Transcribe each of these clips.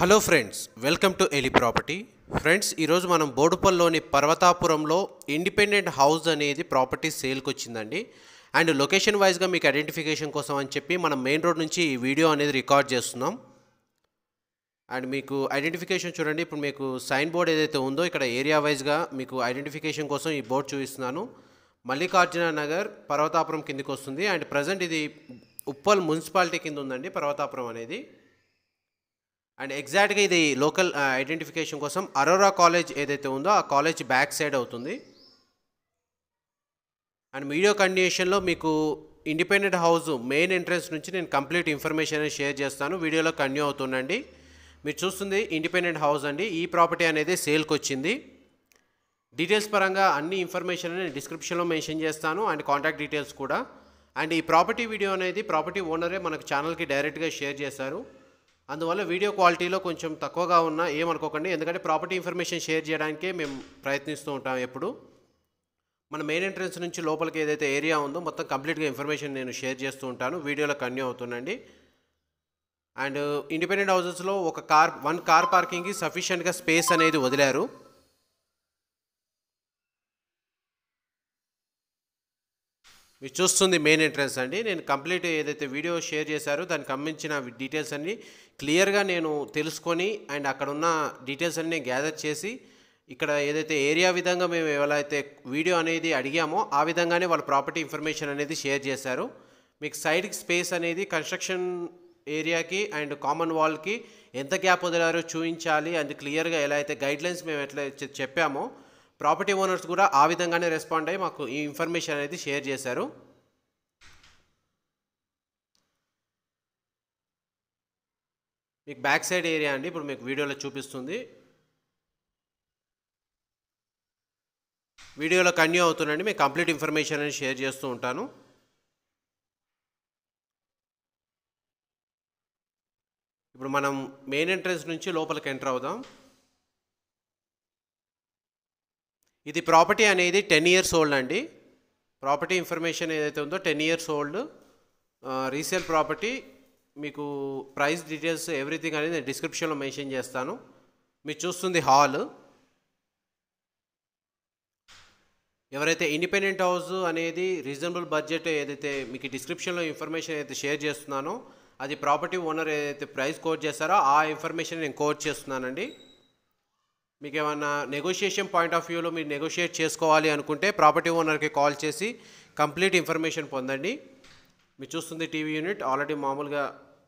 hello friends welcome to ఎలి property friends ఈరోజు మనం బోడుపల్లిలోని పర్వతాపురంలో ఇండిపెండెంట్ హౌస్ అనేది ప్రాపర్టీ సేల్కి వచ్చిందండి అండ్ లొకేషన్ వైజ్గా మీకు ఐడెంటిఫికేషన్ కోసం అని చెప్పి మనం మెయిన్ రోడ్ నుంచి ఈ వీడియో అనేది రికార్డ్ చేస్తున్నాం అండ్ మీకు ఐడెంటిఫికేషన్ చూడండి ఇప్పుడు మీకు సైన్ బోర్డ్ ఏదైతే ఉందో ఇక్కడ ఏరియా వైజ్గా మీకు ఐడెంటిఫికేషన్ కోసం ఈ బోర్డు చూపిస్తున్నాను మల్లికార్జున నగర్ పర్వతాపురం కిందకి వస్తుంది అండ్ ప్రజెంట్ ఇది ఉప్పల్ మున్సిపాలిటీ కింద ఉందండి పర్వతాపురం అనేది అండ్ ఎగ్జాక్ట్గా ఇది లోకల్ ఐడెంటిఫికేషన్ కోసం అరోరా కాలేజ్ ఏదైతే ఉందో ఆ కాలేజ్ బ్యాక్ సైడ్ అవుతుంది అండ్ మీడియో కండిషన్లో మీకు ఇండిపెండెంట్ హౌస్ మెయిన్ ఎంట్రన్స్ నుంచి నేను కంప్లీట్ ఇన్ఫర్మేషన్ అనేది షేర్ చేస్తాను వీడియోలో కన్యూ అవుతుందండి మీరు చూస్తుంది ఇండిపెండెంట్ హౌస్ అండి ఈ ప్రాపర్టీ అనేది సేల్కి వచ్చింది డీటెయిల్స్ పరంగా అన్ని ఇన్ఫర్మేషన్ అనేది డిస్క్రిప్షన్లో మెన్షన్ చేస్తాను అండ్ కాంటాక్ట్ డీటెయిల్స్ కూడా అండ్ ఈ ప్రాపర్టీ వీడియో అనేది ప్రాపర్టీ ఓనరే మనకు ఛానల్కి డైరెక్ట్గా షేర్ చేశారు అందువల్ల వీడియో క్వాలిటీలో కొంచెం తక్కువగా ఉన్నా ఏమనుకోకండి ఎందుకంటే ప్రాపర్టీ ఇన్ఫర్మేషన్ షేర్ చేయడానికే మేము ప్రయత్నిస్తూ ఉంటాం ఎప్పుడు మన మెయిన్ ఎంట్రన్స్ నుంచి లోపలికి ఏదైతే ఏరియా ఉందో మొత్తం కంప్లీట్గా ఇన్ఫర్మేషన్ నేను షేర్ చేస్తూ ఉంటాను వీడియోలో కన్యూ అవుతుందండి అండ్ ఇండిపెండెంట్ హౌజెస్లో ఒక కార్ వన్ కార్ పార్కింగ్కి సఫిషియెంట్గా స్పేస్ అనేది వదిలారు మీరు చూస్తుంది మెయిన్ ఎంట్రన్స్ అండి నేను కంప్లీట్ ఏదైతే వీడియో షేర్ చేశారో దానికి సంబంధించిన డీటెయిల్స్ అన్నీ క్లియర్గా నేను తెలుసుకొని అండ్ అక్కడ ఉన్న డీటెయిల్స్ అన్నీ నేను గ్యాదర్ చేసి ఇక్కడ ఏదైతే ఏరియా విధంగా మేము ఎలా అయితే వీడియో అనేది అడిగామో ఆ విధంగానే వాళ్ళ ప్రాపర్టీ ఇన్ఫర్మేషన్ అనేది షేర్ చేశారు మీకు సైడ్కి స్పేస్ అనేది కన్స్ట్రక్షన్ ఏరియాకి అండ్ కామన్ వాల్కి ఎంత గ్యాప్ వదిలారో చూపించాలి అండ్ క్లియర్గా ఎలా అయితే గైడ్లైన్స్ మేము ఎట్లా చెప్పామో ప్రాపర్టీ ఓనర్స్ కూడా ఆ విధంగానే రెస్పాండ్ అయ్యి మాకు ఈ ఇన్ఫర్మేషన్ అనేది షేర్ చేశారు మీకు బ్యాక్ సైడ్ ఏరియా అండి ఇప్పుడు మీకు వీడియోలో చూపిస్తుంది వీడియోలో కంటిన్యూ అవుతుందండి మీకు కంప్లీట్ ఇన్ఫర్మేషన్ అనేది షేర్ చేస్తూ ఉంటాను ఇప్పుడు మనం మెయిన్ ఎంట్రన్స్ నుంచి లోపలికి ఎంటర్ అవుదాం ఇది ప్రాపర్టీ అనేది టెన్ ఇయర్స్ ఓల్డ్ అండి ప్రాపర్టీ ఇన్ఫర్మేషన్ ఏదైతే ఉందో ten years old resale property మీకు ప్రైస్ డీటెయిల్స్ ఎవ్రీథింగ్ అనేది నేను డిస్క్రిప్షన్లో మెన్షన్ చేస్తాను మీరు చూస్తుంది హాల్ ఎవరైతే ఇండిపెండెంట్ హౌస్ అనేది రీజనబుల్ బడ్జెట్ ఏదైతే మీకు డిస్క్రిప్షన్లో ఇన్ఫర్మేషన్ అయితే షేర్ చేస్తున్నానో అది ప్రాపర్టీ ఓనర్ ఏదైతే ప్రైస్ కోట్ చేస్తారో ఆ ఇన్ఫర్మేషన్ నేను కోట్ చేస్తున్నానండి మీకు ఏమన్నా నెగోషియేషన్ పాయింట్ ఆఫ్ వ్యూలో మీరు నెగోషియేట్ చేసుకోవాలి అనుకుంటే ప్రాపర్టీ ఓనర్కి కాల్ చేసి కంప్లీట్ ఇన్ఫర్మేషన్ పొందండి మీరు చూస్తుంది టీవీ యూనిట్ ఆల్రెడీ మామూలుగా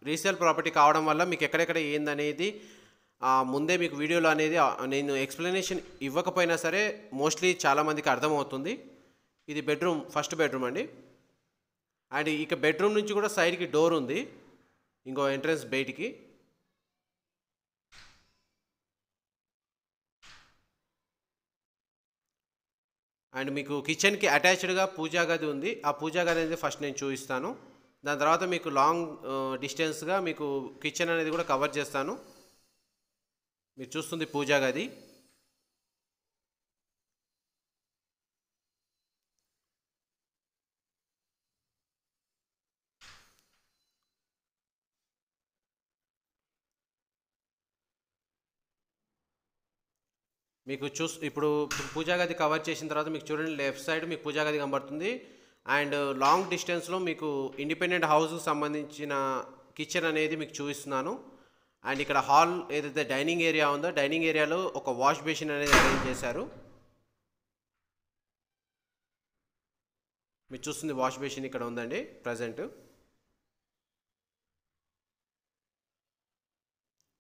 రీసేల్ ప్రాపర్టీ కావడం వల్ల మీకు ఎక్కడెక్కడ ఏందనేది ముందే మీకు వీడియోలో అనేది నేను ఎక్స్ప్లెనేషన్ ఇవ్వకపోయినా సరే మోస్ట్లీ చాలామందికి అర్థమవుతుంది ఇది బెడ్రూమ్ ఫస్ట్ బెడ్రూమ్ అండి అండ్ ఇక బెడ్రూమ్ నుంచి కూడా సైడ్కి డోర్ ఉంది ఇంకో ఎంట్రన్స్ బయటికి అండ్ మీకు కిచెన్కి అటాచ్డ్గా పూజా గది ఉంది ఆ పూజా గది అనేది ఫస్ట్ నేను చూపిస్తాను దాని తర్వాత మీకు లాంగ్ డిస్టెన్స్గా మీకు కిచెన్ అనేది కూడా కవర్ చేస్తాను మీరు చూస్తుంది పూజా గది మీకు చూస్ ఇప్పుడు పూజా గది కవర్ చేసిన తర్వాత మీకు చూడండి లెఫ్ట్ సైడ్ మీకు పూజా గది కనబడుతుంది అండ్ లాంగ్ డిస్టెన్స్లో మీకు ఇండిపెండెంట్ హౌస్కి సంబంధించిన కిచెన్ అనేది మీకు చూపిస్తున్నాను అండ్ ఇక్కడ హాల్ ఏదైతే డైనింగ్ ఏరియా ఉందో డైనింగ్ ఏరియాలో ఒక వాష్ బేసిన్ అనేది అరేంజ్ చేశారు మీరు చూస్తుంది వాష్ బేసిన్ ఇక్కడ ఉందండి ప్రజెంట్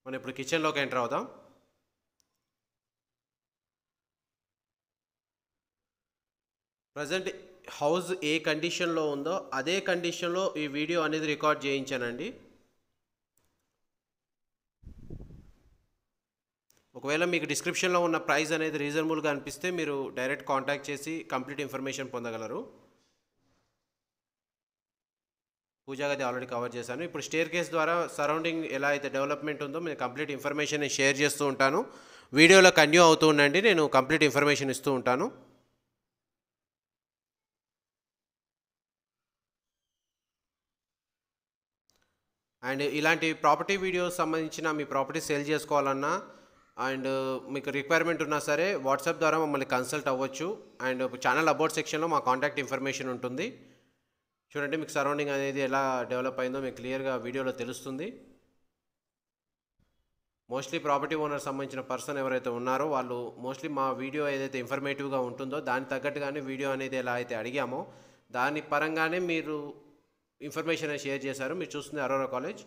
మనం ఇప్పుడు కిచెన్లోకి ఎంటర్ అవుదాం ప్రజెంట్ హౌస్ ఏ కండిషన్లో ఉందో అదే కండిషన్లో ఈ వీడియో అనేది రికార్డ్ చేయించానండి ఒకవేళ మీకు డిస్క్రిప్షన్లో ఉన్న ప్రైస్ అనేది రీజనబుల్గా అనిపిస్తే మీరు డైరెక్ట్ కాంటాక్ట్ చేసి కంప్లీట్ ఇన్ఫర్మేషన్ పొందగలరు పూజాగది ఆల్రెడీ కవర్ చేశాను ఇప్పుడు స్టేర్ కేస్ ద్వారా సరౌండింగ్ ఎలా అయితే డెవలప్మెంట్ ఉందో నేను కంప్లీట్ ఇన్ఫర్మేషన్ షేర్ చేస్తూ ఉంటాను వీడియోలో కంటిన్యూ అవుతూ ఉండండి నేను కంప్లీట్ ఇన్ఫర్మేషన్ ఇస్తూ ఉంటాను అండ్ ఇలాంటి ప్రాపర్టీ వీడియోస్ సంబంధించిన మీ ప్రాపర్టీ సేల్ చేసుకోవాలన్నా అండ్ మీకు రిక్వైర్మెంట్ ఉన్నా సరే వాట్సాప్ ద్వారా మమ్మల్ని కన్సల్ట్ అవ్వచ్చు అండ్ ఛానల్ అబౌట్ సెక్షన్లో మా కాంటాక్ట్ ఇన్ఫర్మేషన్ ఉంటుంది చూడండి మీకు సరౌండింగ్ అనేది ఎలా డెవలప్ అయిందో మీకు క్లియర్గా వీడియోలో తెలుస్తుంది మోస్ట్లీ ప్రాపర్టీ ఓనర్ సంబంధించిన పర్సన్ ఎవరైతే ఉన్నారో వాళ్ళు మోస్ట్లీ మా వీడియో ఏదైతే ఇన్ఫర్మేటివ్గా ఉంటుందో దానికి తగ్గట్టుగానే వీడియో అనేది ఎలా అయితే అడిగామో దాని పరంగానే మీరు ఇన్ఫర్మేషన్ షేర్ చేశారు మీరు చూస్తుంది అరోరా కాలేజ్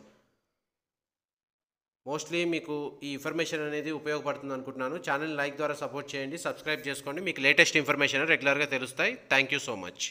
మోస్ట్లీ మీకు ఈ ఇన్ఫర్మేషన్ అనేది ఉపయోగపడుతుంది అనుకుంటున్నాను ఛానల్ లైక్ ద్వారా సపోర్ట్ చేయండి సబ్స్క్రైబ్ చేసుకోండి మీకు లేటెస్ట్ ఇన్ఫర్మేషన్ రెగ్యులర్గా తెలుస్తాయి థ్యాంక్ యూ సో మచ్